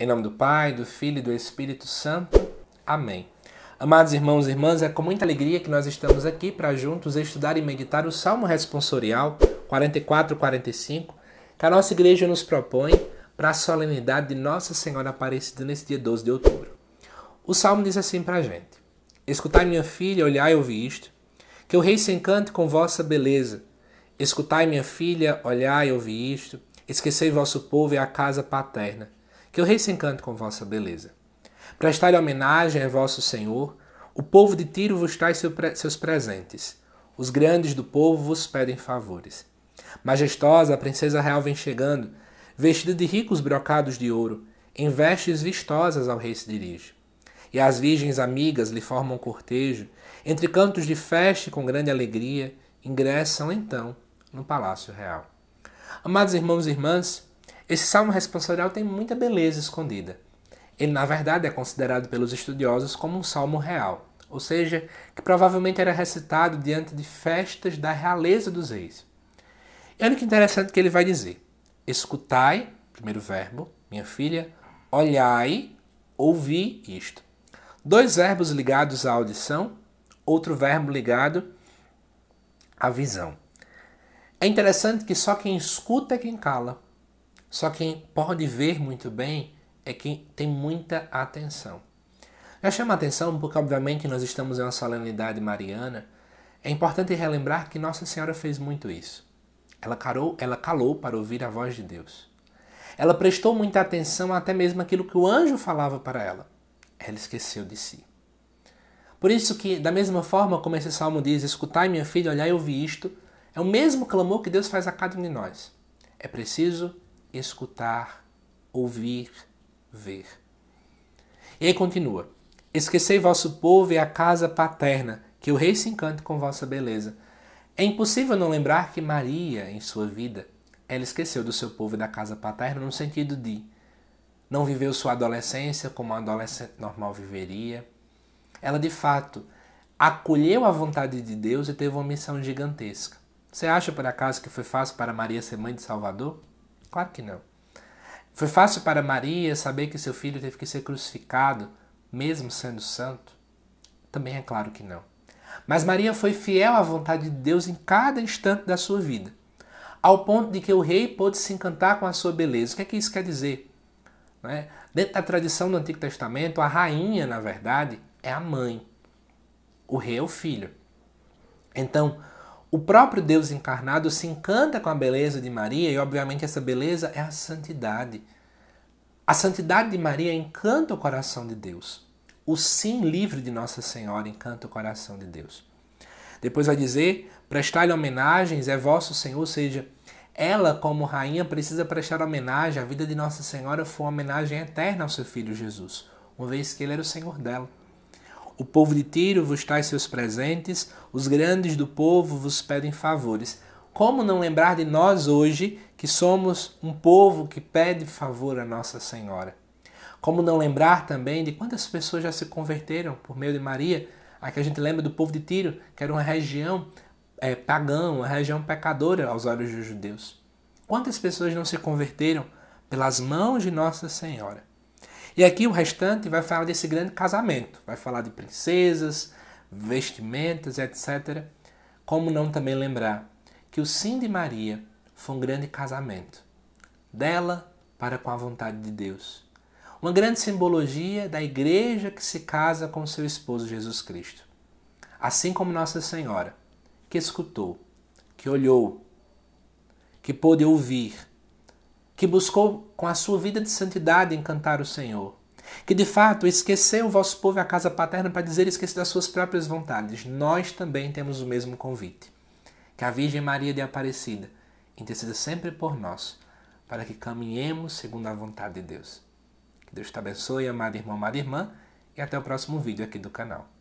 Em nome do Pai, do Filho e do Espírito Santo. Amém. Amados irmãos e irmãs, é com muita alegria que nós estamos aqui para juntos estudar e meditar o Salmo Responsorial 44-45, que a nossa igreja nos propõe para a solenidade de Nossa Senhora Aparecida nesse dia 12 de outubro. O Salmo diz assim para a gente: Escutai, minha filha, olhai e ouvi isto, que o rei se encante com vossa beleza. Escutai, minha filha, olhai e ouvi isto, esquecei vosso povo e a casa paterna que o rei se encante com vossa beleza. prestai homenagem a vosso senhor, o povo de Tiro vos traz seus presentes. Os grandes do povo vos pedem favores. Majestosa, a princesa real vem chegando, vestida de ricos brocados de ouro, em vestes vistosas ao rei se dirige. E as virgens amigas lhe formam um cortejo, entre cantos de festa e com grande alegria, ingressam então no palácio real. Amados irmãos e irmãs, esse salmo responsorial tem muita beleza escondida. Ele, na verdade, é considerado pelos estudiosos como um salmo real, ou seja, que provavelmente era recitado diante de festas da realeza dos reis. E olha que interessante que ele vai dizer: Escutai, primeiro verbo, minha filha, olhai, ouvi isto. Dois verbos ligados à audição, outro verbo ligado à visão. É interessante que só quem escuta é quem cala. Só quem pode ver muito bem é quem tem muita atenção. Já chama atenção porque, obviamente, nós estamos em uma solenidade mariana. É importante relembrar que Nossa Senhora fez muito isso. Ela calou, ela calou para ouvir a voz de Deus. Ela prestou muita atenção até mesmo aquilo que o anjo falava para ela. Ela esqueceu de si. Por isso que, da mesma forma como esse salmo diz, escutai minha filha, olhai e ouvi isto, é o mesmo clamor que Deus faz a cada um de nós. É preciso escutar, ouvir, ver. E aí continua: Esquecei vosso povo e a casa paterna, que o rei se encante com vossa beleza. É impossível não lembrar que Maria, em sua vida, ela esqueceu do seu povo e da casa paterna no sentido de não viveu sua adolescência como uma adolescente normal viveria. Ela, de fato, acolheu a vontade de Deus e teve uma missão gigantesca. Você acha, por acaso, que foi fácil para Maria ser mãe de Salvador? Claro que não. Foi fácil para Maria saber que seu filho teve que ser crucificado, mesmo sendo santo? Também é claro que não. Mas Maria foi fiel à vontade de Deus em cada instante da sua vida, ao ponto de que o rei pôde se encantar com a sua beleza. O que é que isso quer dizer? Né? Dentro da tradição do Antigo Testamento, a rainha, na verdade, é a mãe. O rei é o filho. Então, o próprio Deus encarnado se encanta com a beleza de Maria e, obviamente, essa beleza é a santidade. A santidade de Maria encanta o coração de Deus. O sim livre de Nossa Senhora encanta o coração de Deus. Depois vai dizer: prestar-lhe homenagens é vosso Senhor, ou seja, ela, como rainha, precisa prestar homenagem. A vida de Nossa Senhora foi uma homenagem eterna ao seu filho Jesus, uma vez que ele era o Senhor dela. O povo de Tiro vos traz seus presentes, os grandes do povo vos pedem favores. Como não lembrar de nós hoje que somos um povo que pede favor a Nossa Senhora? Como não lembrar também de quantas pessoas já se converteram por meio de Maria? Aqui a gente lembra do povo de Tiro, que era uma região é, pagã, uma região pecadora aos olhos dos judeus. Quantas pessoas não se converteram pelas mãos de Nossa Senhora? E aqui o restante vai falar desse grande casamento, vai falar de princesas, vestimentas, etc. Como não também lembrar que o sim de Maria foi um grande casamento dela para com a vontade de Deus. Uma grande simbologia da igreja que se casa com seu esposo Jesus Cristo. Assim como Nossa Senhora, que escutou, que olhou, que pôde ouvir que buscou com a sua vida de santidade encantar o Senhor, que de fato esqueceu o vosso povo e a casa paterna para dizer esquecer das suas próprias vontades. Nós também temos o mesmo convite. Que a Virgem Maria de Aparecida interceda sempre por nós, para que caminhemos segundo a vontade de Deus. Que Deus te abençoe, amado irmão, amada irmã, e até o próximo vídeo aqui do canal.